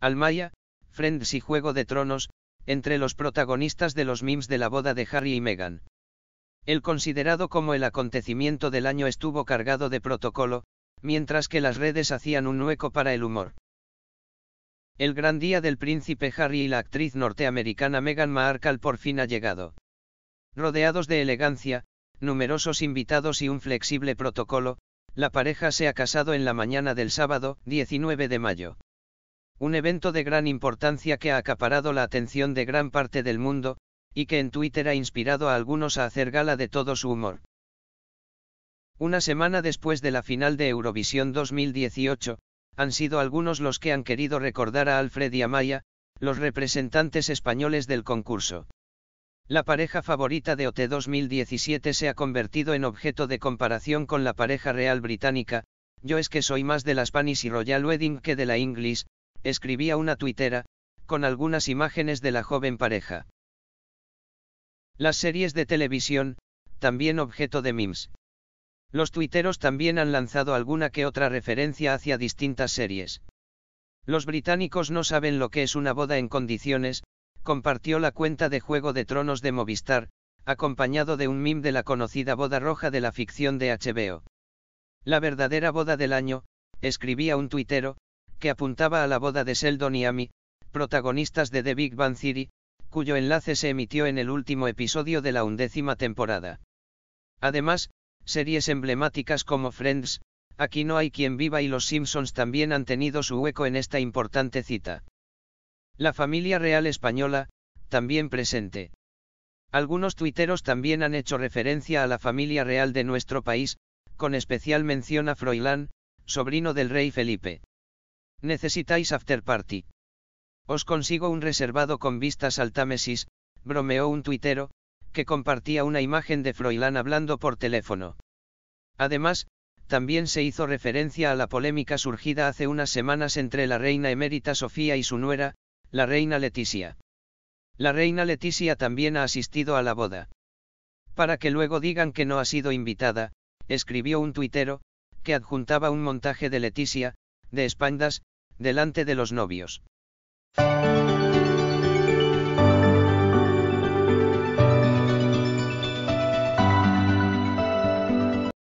Almaya, Friends y Juego de Tronos, entre los protagonistas de los memes de la boda de Harry y Meghan. El considerado como el acontecimiento del año estuvo cargado de protocolo, mientras que las redes hacían un hueco para el humor. El gran día del príncipe Harry y la actriz norteamericana Meghan Markle por fin ha llegado. Rodeados de elegancia, numerosos invitados y un flexible protocolo, la pareja se ha casado en la mañana del sábado, 19 de mayo. Un evento de gran importancia que ha acaparado la atención de gran parte del mundo, y que en Twitter ha inspirado a algunos a hacer gala de todo su humor. Una semana después de la final de Eurovisión 2018, han sido algunos los que han querido recordar a Alfred y Amaya, los representantes españoles del concurso. La pareja favorita de OT 2017 se ha convertido en objeto de comparación con la pareja real británica, yo es que soy más de las Panis y Royal Wedding que de la English, escribía una tuitera, con algunas imágenes de la joven pareja. Las series de televisión, también objeto de memes. Los tuiteros también han lanzado alguna que otra referencia hacia distintas series. Los británicos no saben lo que es una boda en condiciones, compartió la cuenta de Juego de Tronos de Movistar, acompañado de un meme de la conocida boda roja de la ficción de HBO. La verdadera boda del año, escribía un tuitero, que apuntaba a la boda de Sheldon y Amy, protagonistas de The Big Bang Theory, cuyo enlace se emitió en el último episodio de la undécima temporada. Además, series emblemáticas como Friends, Aquí no hay quien viva y Los Simpsons también han tenido su hueco en esta importante cita. La familia real española, también presente. Algunos tuiteros también han hecho referencia a la familia real de nuestro país, con especial mención a Froilán, sobrino del rey Felipe. Necesitáis after party. Os consigo un reservado con vistas al Támesis, bromeó un tuitero, que compartía una imagen de Froilán hablando por teléfono. Además, también se hizo referencia a la polémica surgida hace unas semanas entre la reina emérita Sofía y su nuera, la reina Leticia. La reina Leticia también ha asistido a la boda. Para que luego digan que no ha sido invitada, escribió un tuitero, que adjuntaba un montaje de Leticia, de espaldas, delante de los novios.